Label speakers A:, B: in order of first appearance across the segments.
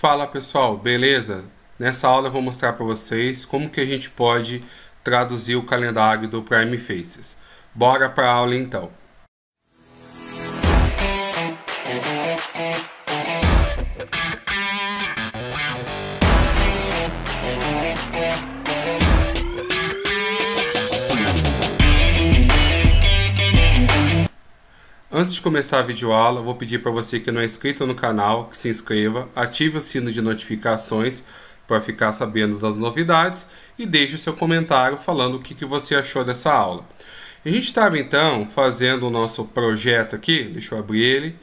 A: Fala pessoal, beleza? Nessa aula eu vou mostrar para vocês como que a gente pode traduzir o calendário do Prime Faces. Bora para a aula então. Antes de começar a videoaula, vou pedir para você que não é inscrito no canal, que se inscreva, ative o sino de notificações para ficar sabendo das novidades e deixe o seu comentário falando o que, que você achou dessa aula. A gente estava então fazendo o nosso projeto aqui, deixa eu abrir ele,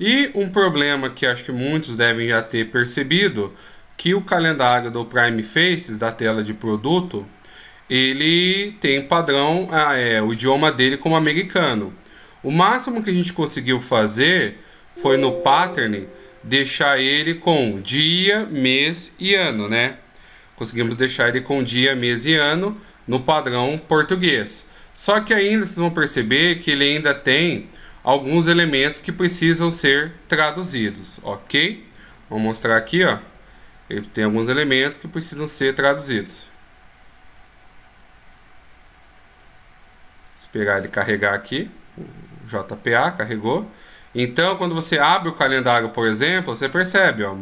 A: e um problema que acho que muitos devem já ter percebido, que o calendário do Prime Faces, da tela de produto, ele tem padrão, ah, é, o idioma dele como americano. O máximo que a gente conseguiu fazer foi no pattern deixar ele com dia, mês e ano, né? Conseguimos deixar ele com dia, mês e ano no padrão português. Só que ainda vocês vão perceber que ele ainda tem alguns elementos que precisam ser traduzidos, ok? Vou mostrar aqui, ó. Ele tem alguns elementos que precisam ser traduzidos. esperar ele carregar aqui. JPA, carregou. Então, quando você abre o calendário, por exemplo, você percebe, ó,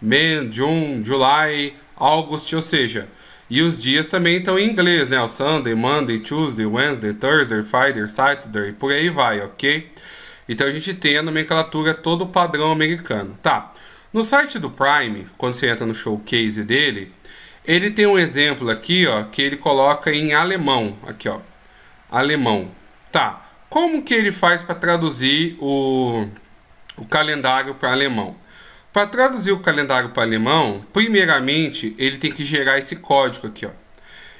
A: May, June, July, August, ou seja, e os dias também estão em inglês, né? O Sunday, Monday, Tuesday, Wednesday, Thursday, Friday, Saturday, por aí vai, ok? Então a gente tem a nomenclatura todo o padrão americano, tá? No site do Prime, quando você entra no showcase dele, ele tem um exemplo aqui, ó, que ele coloca em alemão, aqui, ó, alemão, tá? Como que ele faz para traduzir o, o calendário para alemão? Para traduzir o calendário para alemão, primeiramente ele tem que gerar esse código aqui. Ó.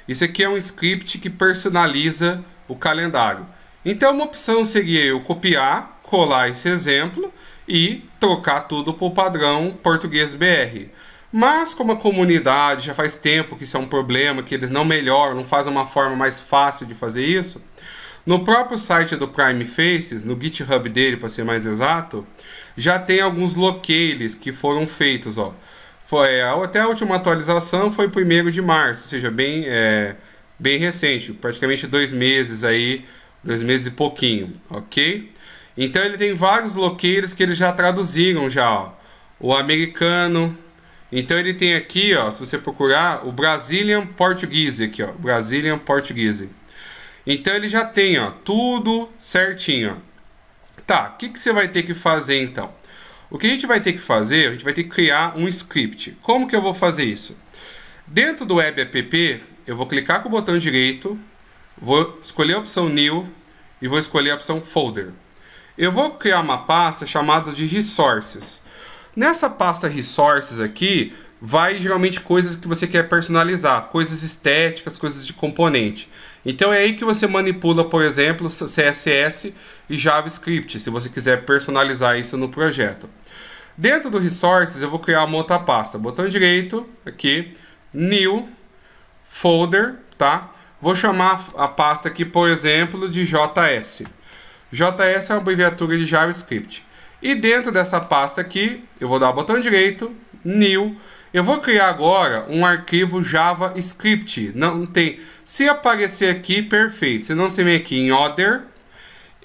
A: Isso aqui é um script que personaliza o calendário. Então uma opção seria eu copiar, colar esse exemplo e trocar tudo para o padrão português BR. Mas como a comunidade já faz tempo que isso é um problema, que eles não melhoram, não fazem uma forma mais fácil de fazer isso, no próprio site do Prime Faces, no GitHub dele, para ser mais exato, já tem alguns locales que foram feitos. Ó. Foi, é, até a última atualização foi 1 de março, ou seja, bem, é, bem recente, praticamente dois meses aí, dois meses e pouquinho, ok? Então ele tem vários locales que eles já traduziram já, ó. o americano. Então ele tem aqui, ó, se você procurar, o Brazilian Portuguese aqui, ó, Brazilian Portuguese. Então ele já tem ó, tudo certinho. Tá, o que, que você vai ter que fazer então? O que a gente vai ter que fazer, a gente vai ter que criar um script. Como que eu vou fazer isso? Dentro do Web App, eu vou clicar com o botão direito, vou escolher a opção New e vou escolher a opção Folder. Eu vou criar uma pasta chamada de Resources. Nessa pasta Resources aqui, vai geralmente coisas que você quer personalizar, coisas estéticas, coisas de componente. Então é aí que você manipula, por exemplo, CSS e JavaScript, se você quiser personalizar isso no projeto. Dentro do Resources, eu vou criar uma outra pasta. Botão direito, aqui, New, Folder, tá? Vou chamar a pasta aqui, por exemplo, de JS. JS é uma abreviatura de JavaScript. E dentro dessa pasta aqui, eu vou dar botão direito, New, eu vou criar agora um arquivo JavaScript. Não tem. Se aparecer aqui, perfeito. Se não, você vem aqui em Other.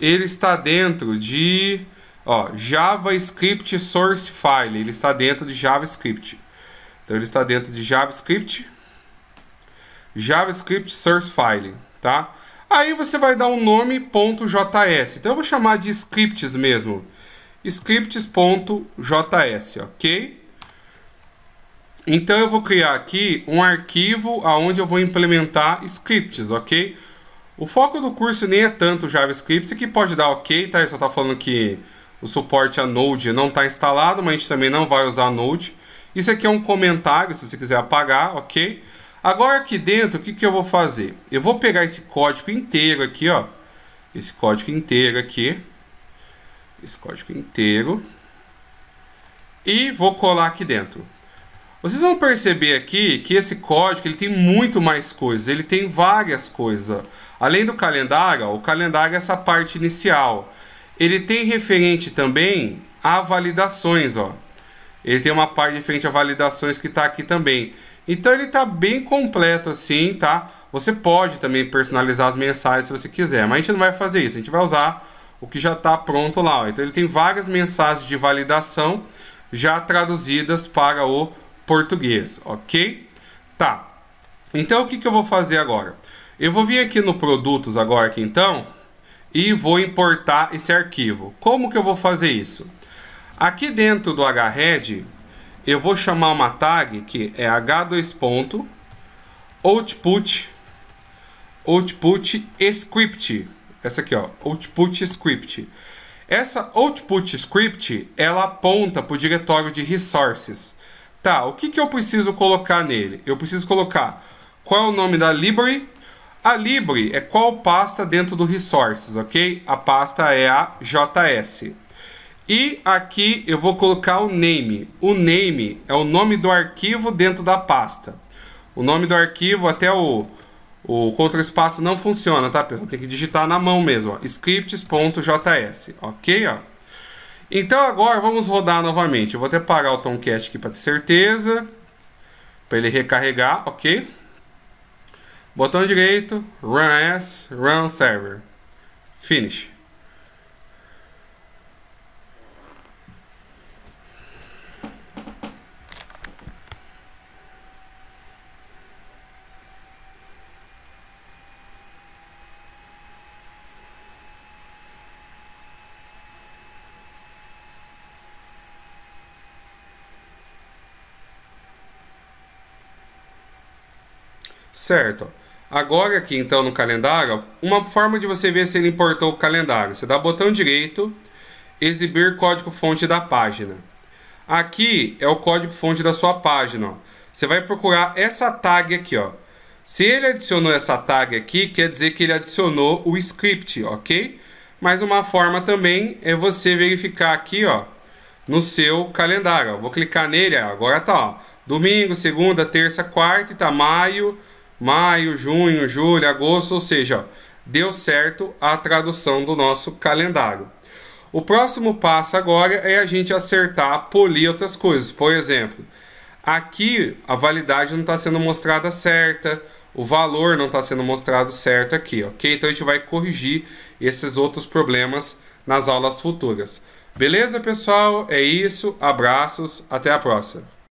A: Ele está dentro de ó, JavaScript Source File. Ele está dentro de JavaScript. Então ele está dentro de JavaScript. JavaScript Source File, tá? Aí você vai dar um nome .js. Então eu vou chamar de scripts mesmo. scripts.js, ok? Então eu vou criar aqui um arquivo onde eu vou implementar scripts, ok? O foco do curso nem é tanto JavaScript, que pode dar ok, tá? Eu só tá falando que o suporte a Node não está instalado, mas a gente também não vai usar Node. Isso aqui é um comentário, se você quiser apagar, ok? Agora aqui dentro, o que, que eu vou fazer? Eu vou pegar esse código inteiro aqui, ó. Esse código inteiro aqui. Esse código inteiro. E vou colar aqui dentro. Vocês vão perceber aqui que esse código ele tem muito mais coisas, ele tem várias coisas. Além do calendário, o calendário é essa parte inicial. Ele tem referente também a validações, ó. Ele tem uma parte referente a validações que está aqui também. Então ele está bem completo assim, tá? Você pode também personalizar as mensagens se você quiser, mas a gente não vai fazer isso. A gente vai usar o que já está pronto lá. Ó. Então ele tem várias mensagens de validação já traduzidas para o português, ok? Tá. Então, o que, que eu vou fazer agora? Eu vou vir aqui no Produtos agora, aqui, então, e vou importar esse arquivo. Como que eu vou fazer isso? Aqui dentro do hred, eu vou chamar uma tag que é h2. output output script. Essa aqui, ó, output script. Essa output script, ela aponta para o diretório de resources. Tá, o que, que eu preciso colocar nele? Eu preciso colocar qual é o nome da library. A library é qual pasta dentro do resources, ok? A pasta é a JS. E aqui eu vou colocar o name. O name é o nome do arquivo dentro da pasta. O nome do arquivo até o, o contra-espaço não funciona, tá, pessoal? Tem que digitar na mão mesmo, scripts.js, ok? Ó. Então agora vamos rodar novamente. Eu vou até parar o Tomcat aqui para ter certeza. Para ele recarregar, ok? Botão direito, run as, run server. Finish. Certo. Agora aqui então no calendário, uma forma de você ver se ele importou o calendário. Você dá botão direito, exibir código fonte da página. Aqui é o código fonte da sua página. Ó. Você vai procurar essa tag aqui, ó. Se ele adicionou essa tag aqui, quer dizer que ele adicionou o script, ok? Mas uma forma também é você verificar aqui, ó, no seu calendário. Ó. Vou clicar nele, agora tá, ó. Domingo, segunda, terça, quarta, e tá maio, maio, junho, julho, agosto, ou seja, deu certo a tradução do nosso calendário. O próximo passo agora é a gente acertar, polir outras coisas. Por exemplo, aqui a validade não está sendo mostrada certa, o valor não está sendo mostrado certo aqui, ok? Então a gente vai corrigir esses outros problemas nas aulas futuras. Beleza, pessoal? É isso. Abraços. Até a próxima.